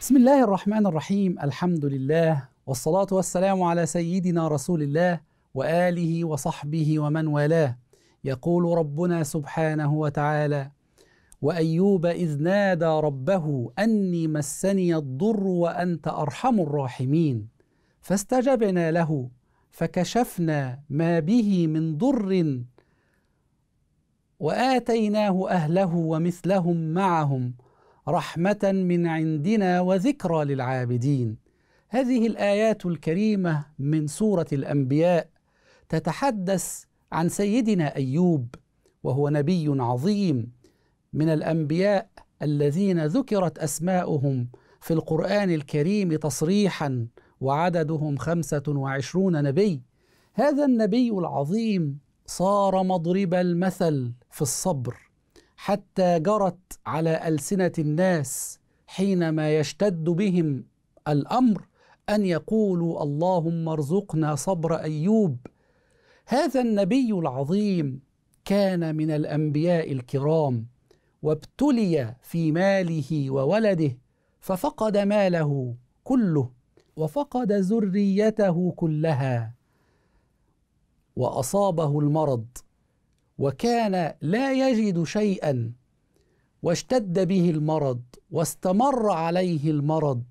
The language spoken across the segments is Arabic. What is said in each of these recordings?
بسم الله الرحمن الرحيم الحمد لله والصلاة والسلام على سيدنا رسول الله وآله وصحبه ومن والاه يقول ربنا سبحانه وتعالى وأيوب إذ نادى ربه أني مسني الضر وأنت أرحم الراحمين فاستجبنا له فكشفنا ما به من ضر واتيناه اهله ومثلهم معهم رحمه من عندنا وذكرى للعابدين هذه الايات الكريمه من سوره الانبياء تتحدث عن سيدنا ايوب وهو نبي عظيم من الانبياء الذين ذكرت اسماؤهم في القران الكريم تصريحا وعددهم خمسه وعشرون نبي هذا النبي العظيم صار مضرب المثل في الصبر حتى جرت على السنه الناس حينما يشتد بهم الامر ان يقولوا اللهم ارزقنا صبر ايوب هذا النبي العظيم كان من الانبياء الكرام وابتلي في ماله وولده ففقد ماله كله وفقد ذريته كلها واصابه المرض وكان لا يجد شيئا واشتد به المرض واستمر عليه المرض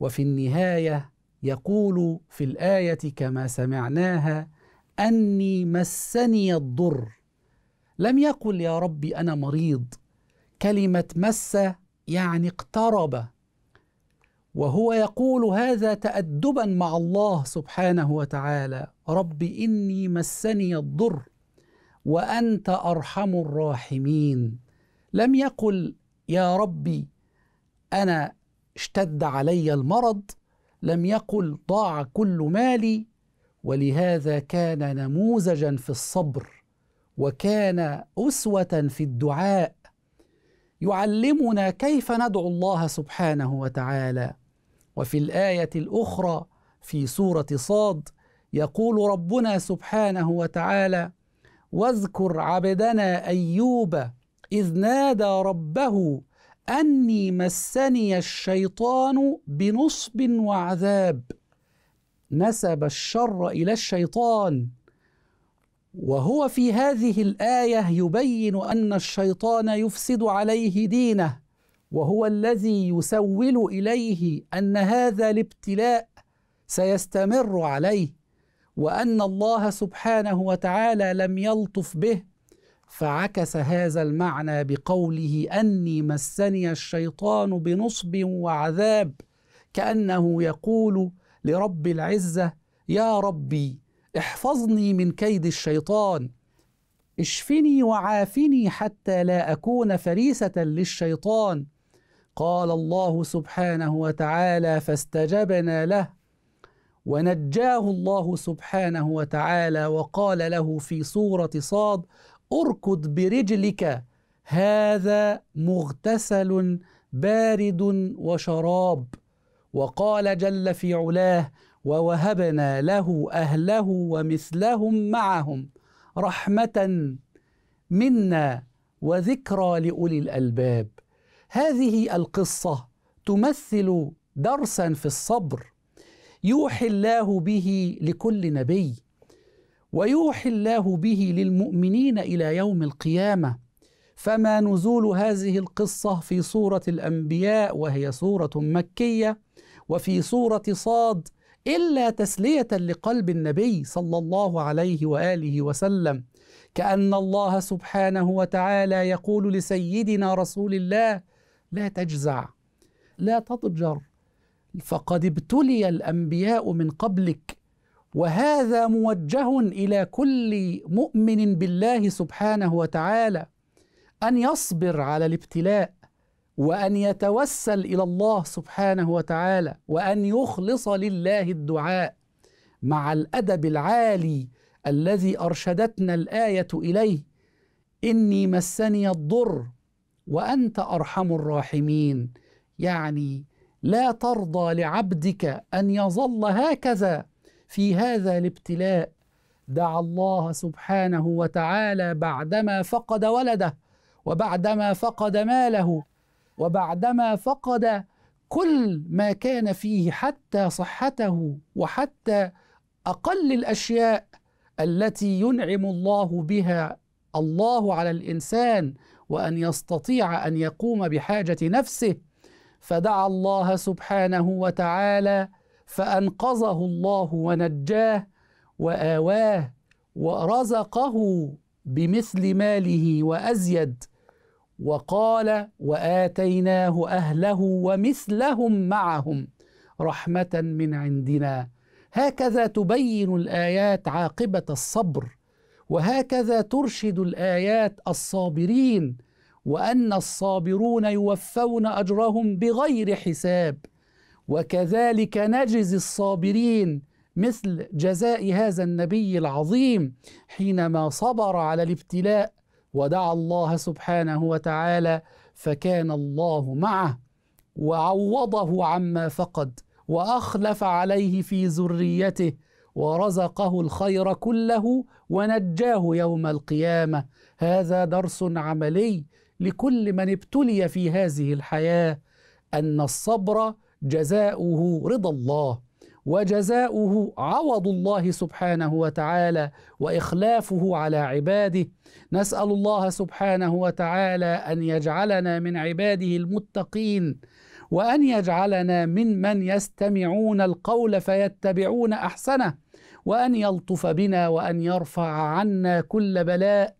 وفي النهايه يقول في الايه كما سمعناها اني مسني الضر لم يقل يا ربي انا مريض كلمه مس يعني اقترب وهو يقول هذا تادبا مع الله سبحانه وتعالى رب اني مسني الضر وانت ارحم الراحمين لم يقل يا ربي انا اشتد علي المرض لم يقل ضاع كل مالي ولهذا كان نموذجا في الصبر وكان اسوه في الدعاء يعلمنا كيف ندعو الله سبحانه وتعالى وفي الايه الاخرى في سوره صاد يقول ربنا سبحانه وتعالى واذكر عبدنا ايوب اذ نادى ربه اني مسني الشيطان بنصب وعذاب نسب الشر الى الشيطان وهو في هذه الايه يبين ان الشيطان يفسد عليه دينه وهو الذي يسول اليه ان هذا الابتلاء سيستمر عليه وان الله سبحانه وتعالى لم يلطف به فعكس هذا المعنى بقوله اني مسني الشيطان بنصب وعذاب كانه يقول لرب العزه يا ربي احفظني من كيد الشيطان اشفني وعافني حتى لا اكون فريسه للشيطان قال الله سبحانه وتعالى فاستجبنا له ونجاه الله سبحانه وتعالى وقال له في سوره صاد اركض برجلك هذا مغتسل بارد وشراب وقال جل في علاه ووهبنا له اهله ومثلهم معهم رحمه منا وذكرى لاولي الالباب هذه القصه تمثل درسا في الصبر يوحي الله به لكل نبي ويوحي الله به للمؤمنين الى يوم القيامه فما نزول هذه القصه في سوره الانبياء وهي سوره مكيه وفي سوره صاد الا تسليه لقلب النبي صلى الله عليه واله وسلم كان الله سبحانه وتعالى يقول لسيدنا رسول الله لا تجزع لا تضجر فقد ابتلي الانبياء من قبلك وهذا موجه الى كل مؤمن بالله سبحانه وتعالى ان يصبر على الابتلاء وان يتوسل الى الله سبحانه وتعالى وان يخلص لله الدعاء مع الادب العالي الذي ارشدتنا الايه اليه اني مسني الضر وانت ارحم الراحمين يعني لا ترضى لعبدك ان يظل هكذا في هذا الابتلاء دعا الله سبحانه وتعالى بعدما فقد ولده وبعدما فقد ماله وبعدما فقد كل ما كان فيه حتى صحته وحتى اقل الاشياء التي ينعم الله بها الله على الانسان وان يستطيع ان يقوم بحاجه نفسه فدعا الله سبحانه وتعالى فانقذه الله ونجاه واواه ورزقه بمثل ماله وازيد وقال واتيناه اهله ومثلهم معهم رحمه من عندنا هكذا تبين الايات عاقبه الصبر وهكذا ترشد الايات الصابرين وأن الصابرون يوفون أجرهم بغير حساب وكذلك نجزي الصابرين مثل جزاء هذا النبي العظيم حينما صبر على الابتلاء ودعا الله سبحانه وتعالى فكان الله معه وعوضه عما فقد واخلف عليه في ذريته ورزقه الخير كله ونجاه يوم القيامه هذا درس عملي لكل من ابتلي في هذه الحياه ان الصبر جزاؤه رضا الله وجزاؤه عوض الله سبحانه وتعالى واخلافه على عباده نسال الله سبحانه وتعالى ان يجعلنا من عباده المتقين وان يجعلنا ممن يستمعون القول فيتبعون احسنه وان يلطف بنا وان يرفع عنا كل بلاء